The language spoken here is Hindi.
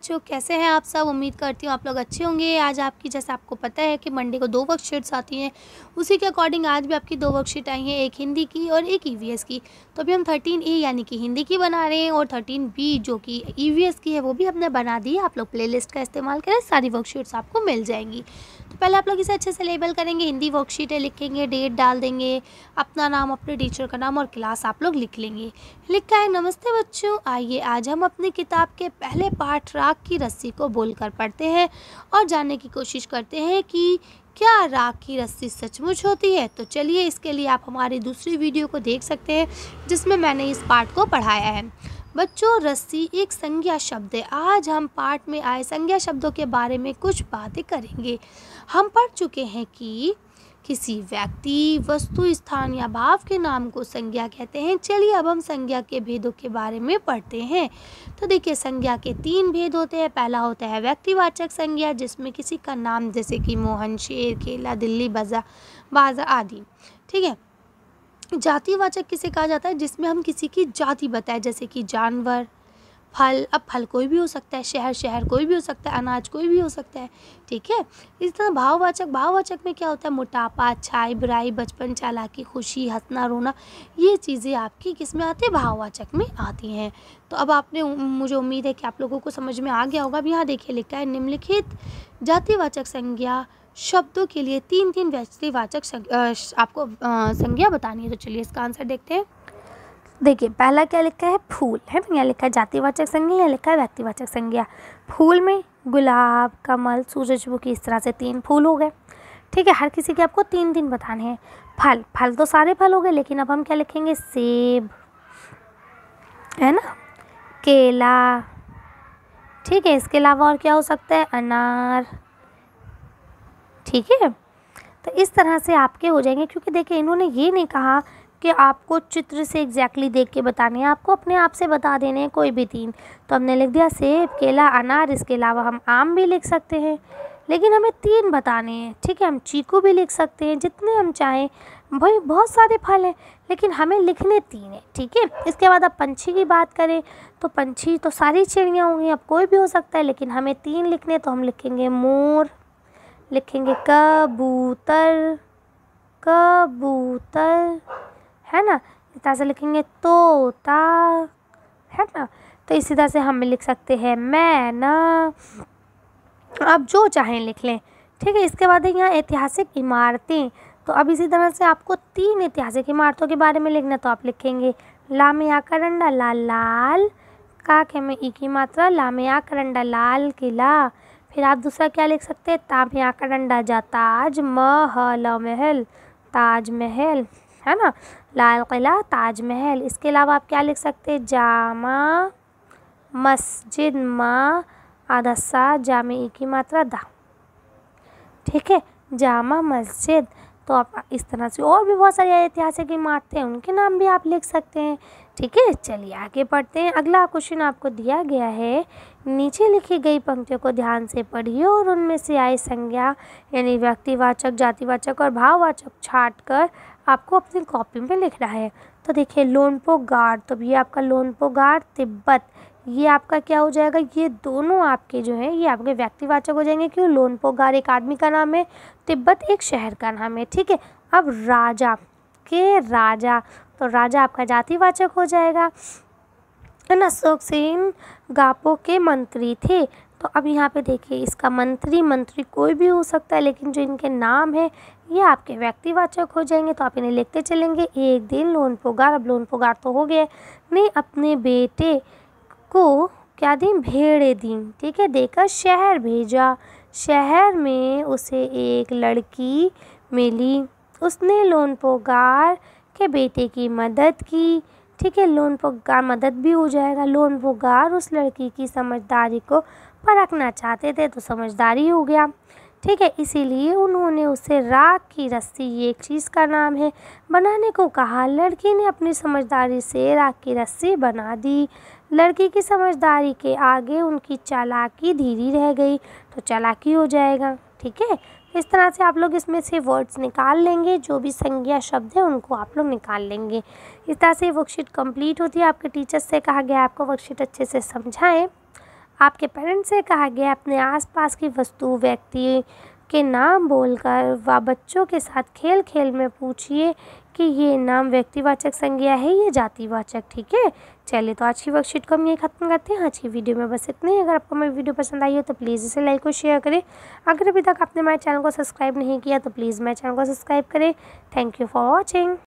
बच्चों कैसे हैं आप सब उम्मीद करती हूँ आप लोग अच्छे होंगे आज आपकी जैसे आपको पता है कि मंडे को दो वर्कशीट्स आती हैं उसी के अकॉर्डिंग आज भी आपकी दो वर्कशीट आई हैं एक हिंदी की और एक ईवीएस e की तो अभी हम थर्टीन ए यानी कि हिंदी की बना रहे हैं और थर्टीन बी जो कि ईवीएस e की है वो भी हमने बना दी है आप लोग प्ले का इस्तेमाल करें सारी वर्कशीट्स आपको मिल जाएंगी पहले आप लोग इसे अच्छे से लेबल करेंगे हिंदी वर्कशीटें लिखेंगे डेट डाल देंगे अपना नाम अपने टीचर का नाम और क्लास आप लोग लिख लेंगे लिखा है नमस्ते बच्चों आइए आज हम अपनी किताब के पहले पार्ट राग की रस्सी को बोलकर पढ़ते हैं और जानने की कोशिश करते हैं कि क्या राग की रस्सी सचमुच होती है तो चलिए इसके लिए आप हमारी दूसरी वीडियो को देख सकते हैं जिसमें मैंने इस पार्ट को पढ़ाया है बच्चों रस्सी एक संज्ञा शब्द है आज हम पाठ में आए संज्ञा शब्दों के बारे में कुछ बातें करेंगे हम पढ़ चुके हैं कि किसी व्यक्ति वस्तु स्थान या भाव के नाम को संज्ञा कहते हैं चलिए अब हम संज्ञा के भेदों के बारे में पढ़ते हैं तो देखिए संज्ञा के तीन भेद होते हैं पहला होता है व्यक्तिवाचक संज्ञा जिसमें किसी का नाम जैसे कि मोहन शेर केला दिल्ली बाजा बाजा आदि ठीक है जातिवाचक किसे कहा जाता है जिसमें हम किसी की जाति बताएं जैसे कि जानवर फल अब फल कोई भी हो सकता है शहर शहर कोई भी हो सकता है अनाज कोई भी हो सकता है ठीक है इस तरह भाववाचक भाववाचक में क्या होता है मोटापा छाई बुराई बचपन चालाकी खुशी हंसना रोना ये चीज़ें आपकी किस में आती है भाववाचक में आती हैं तो अब आपने मुझे उम्मीद है कि आप लोगों को समझ में आ गया होगा अब यहाँ देखिए लिखा है निम्नलिखित जातिवाचक संज्ञा शब्दों के लिए तीन तीन व्यक्तिवाचक आपको संज्ञा बतानी है तो चलिए इसका आंसर देखते हैं देखिए पहला क्या लिखा है फूल है यहाँ लिखा है जातिवाचक संज्ञा यहाँ लिखा है व्यक्तिवाचक संज्ञा फूल में गुलाब कमल सूरजमुखी इस तरह से तीन फूल हो गए ठीक है हर किसी के आपको तीन दिन बताने हैं फल फल तो सारे फल हो गए लेकिन अब हम क्या लिखेंगे सेब है ना केला ठीक है इसके अलावा और क्या हो सकता है अनार ठीक है तो इस तरह से आपके हो जाएंगे क्योंकि देखिए इन्होंने ये नहीं कहा कि आपको चित्र से एग्जैक्टली देख के बताने हैं आपको अपने आप से बता देने हैं कोई भी तीन तो हमने लिख दिया सेब केला अनार इसके अलावा हम आम भी लिख सकते हैं लेकिन हमें तीन बताने हैं ठीक है हम चीकू भी लिख सकते हैं जितने हम चाहें भाई बहुत सारे फल हैं लेकिन हमें लिखने तीन हैं ठीक है इसके बाद अब पंछी की बात करें तो पंछी तो सारी चिड़ियाँ होंगी अब कोई भी हो सकता है लेकिन हमें तीन लिखने तो हम लिखेंगे मोर लिखेंगे कबूतर कबूतर है ना इस तरह से लिखेंगे तोता है ना तो इसी तरह से हम लिख सकते हैं मैना आप जो चाहें लिख लें ठीक है इसके बाद है यहाँ ऐतिहासिक इमारतें तो अब इसी तरह से आपको तीन ऐतिहासिक इमारतों के बारे में लिखना तो आप लिखेंगे ला में करंडा लाल लाल का के में ई की मात्रा ला में करंडा लाल किला फिर आप दूसरा क्या लिख सकते हैं ताम यहाँ का डंडा जा ताज महल महल ताज महल है ना लाल किला ताज महल इसके अलावा आप क्या लिख सकते हैं जामा मस्जिद मा आदसा सा जामे की मात्रा दा ठीक है जामा मस्जिद तो आप इस तरह से और भी बहुत सारी ऐतिहासिक इमारतें हैं उनके नाम भी आप लिख सकते हैं ठीक है चलिए आगे पढ़ते हैं अगला क्वेश्चन आपको दिया गया है नीचे लिखी गई पंक्तियों को ध्यान से पढ़िए और उनमें से आई संज्ञा यानी व्यक्तिवाचक जातिवाचक और भाववाचक छाट कर आपको अपनी कॉपी में लिखना है तो देखिए लोनपो गार्ड तो ये आपका लोनपो गार्ड तिब्बत ये आपका क्या हो जाएगा ये दोनों आपके जो है ये आपके व्यक्तिवाचक हो जाएंगे क्यों गार एक आदमी का नाम है तिब्बत एक शहर का नाम है ठीक है अब राजा के राजा तो राजा आपका जातिवाचक हो जाएगा है अशोक सेन गापो के मंत्री थे तो अब यहाँ पे देखिए इसका मंत्री मंत्री कोई भी हो सकता है लेकिन जो इनके नाम है ये आपके व्यक्तिवाचक हो जाएंगे तो आप इन्हें लिखते चलेंगे एक दिन लोन पुगार अब लोन पुगार तो हो गया ने अपने बेटे को क्या दी भेड़े दी ठीक है देकर शहर भेजा शहर में उसे एक लड़की मिली उसने लोन पुगार के बेटे की मदद की ठीक है लोन पुगार मदद भी हो जाएगा लोन पुगार उस लड़की की समझदारी को परखना चाहते थे तो समझदारी हो गया ठीक है इसीलिए उन्होंने उसे राख की रस्सी ये एक चीज़ का नाम है बनाने को कहा लड़की ने अपनी समझदारी से राख की रस्सी बना दी लड़की की समझदारी के आगे उनकी चालाकी धीरी रह गई तो चालाकी हो जाएगा ठीक है इस तरह से आप लोग इसमें से वर्ड्स निकाल लेंगे जो भी संज्ञा शब्द है उनको आप लोग निकाल लेंगे इस तरह से वर्कशीट कंप्लीट होती है आपके टीचर्स से कहा गया आपको वर्कशीट अच्छे से समझाएं आपके पेरेंट्स से कहा गया अपने आसपास की वस्तु व्यक्ति के नाम बोलकर व बच्चों के साथ खेल खेल में पूछिए कि ये नाम व्यक्तिवाचक संज्ञा है ये जातिवाचक ठीक है चलिए तो आज की वर्कशीट को हम यही खत्म करते हैं आज की वीडियो में बस इतना ही अगर आपको मेरी वीडियो पसंद आई हो तो प्लीज़ इसे लाइक और शेयर करें अगर अभी तक आपने मेरे चैनल को सब्सक्राइब नहीं किया तो प्लीज़ मेरे चैनल को सब्सक्राइब करें थैंक यू फॉर वॉचिंग